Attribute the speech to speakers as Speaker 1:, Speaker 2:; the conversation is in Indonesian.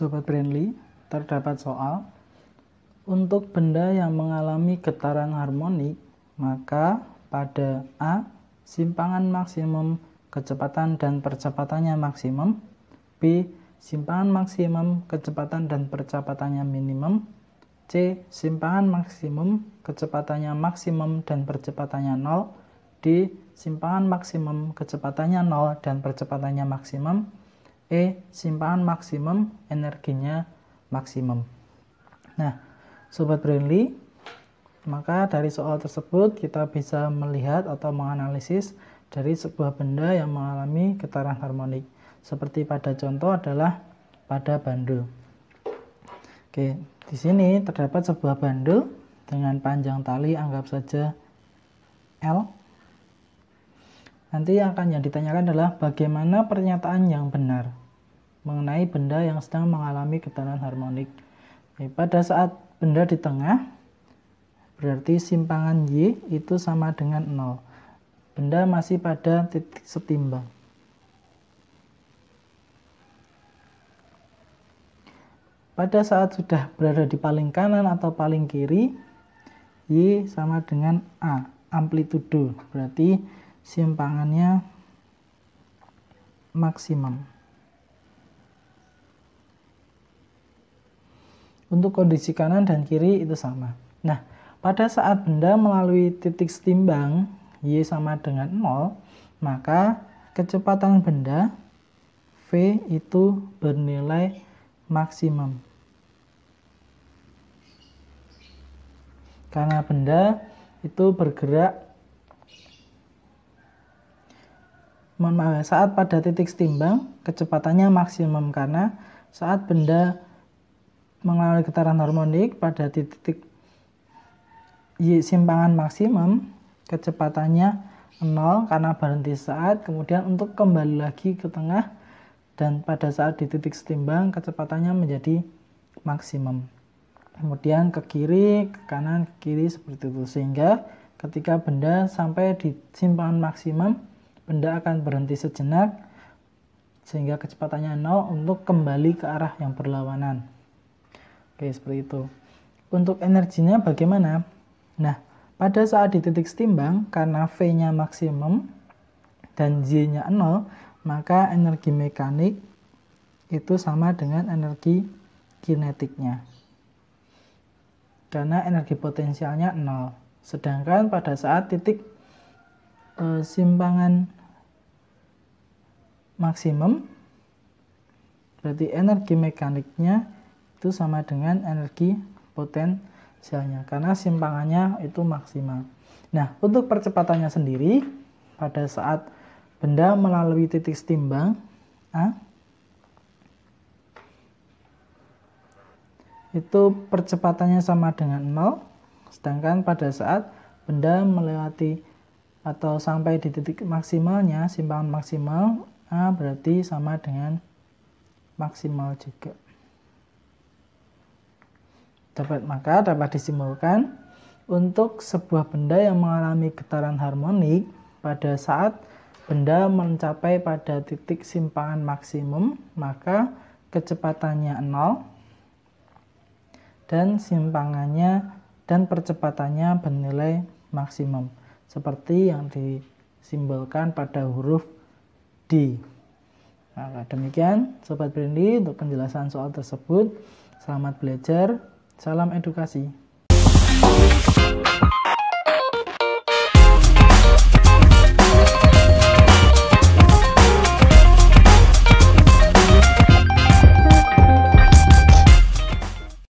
Speaker 1: Sobat Brandly, terdapat soal untuk benda yang mengalami getaran harmonik, maka pada A simpangan maksimum kecepatan dan percepatannya maksimum, B simpangan maksimum kecepatan dan percepatannya minimum, C simpangan maksimum kecepatannya maksimum dan percepatannya nol, D simpangan maksimum kecepatannya nol dan percepatannya maksimum, E. Simpanan maksimum energinya maksimum. Nah, Sobat Brainly, maka dari soal tersebut kita bisa melihat atau menganalisis dari sebuah benda yang mengalami getaran harmonik. Seperti pada contoh adalah pada bandul. Oke, di sini terdapat sebuah bandul dengan panjang tali anggap saja L Nanti yang akan yang ditanyakan adalah bagaimana pernyataan yang benar mengenai benda yang sedang mengalami getaran harmonik. Ya, pada saat benda di tengah, berarti simpangan Y itu sama dengan 0. Benda masih pada titik setimbang. Pada saat sudah berada di paling kanan atau paling kiri, Y sama dengan A, amplitudo. Berarti simpangannya maksimum. Untuk kondisi kanan dan kiri itu sama. Nah, pada saat benda melalui titik setimbang Y sama dengan 0, maka kecepatan benda V itu bernilai maksimum. Karena benda itu bergerak mohon maaf saat pada titik setimbang kecepatannya maksimum karena saat benda mengalami getaran harmonik pada titik y simpangan maksimum kecepatannya nol karena berhenti saat kemudian untuk kembali lagi ke tengah dan pada saat di titik setimbang kecepatannya menjadi maksimum kemudian ke kiri ke kanan ke kiri seperti itu sehingga ketika benda sampai di simpangan maksimum benda akan berhenti sejenak sehingga kecepatannya nol untuk kembali ke arah yang berlawanan. Oke, seperti itu. Untuk energinya bagaimana? Nah, pada saat di titik setimbang, karena V-nya maksimum dan z nya nol maka energi mekanik itu sama dengan energi kinetiknya. Karena energi potensialnya nol Sedangkan pada saat titik e, simpangan maksimum berarti energi mekaniknya itu sama dengan energi potensialnya karena simpangannya itu maksimal. Nah, untuk percepatannya sendiri pada saat benda melalui titik setimbang A itu percepatannya sama dengan 0 sedangkan pada saat benda melewati atau sampai di titik maksimalnya simpangan maksimal A berarti sama dengan maksimal juga. Dapat maka dapat disimpulkan untuk sebuah benda yang mengalami getaran harmonik pada saat benda mencapai pada titik simpangan maksimum, maka kecepatannya 0 dan simpangannya dan percepatannya bernilai maksimum seperti yang disimbolkan pada huruf D. Nah, demikian Sobat Brandy untuk penjelasan soal tersebut. Selamat belajar, salam edukasi.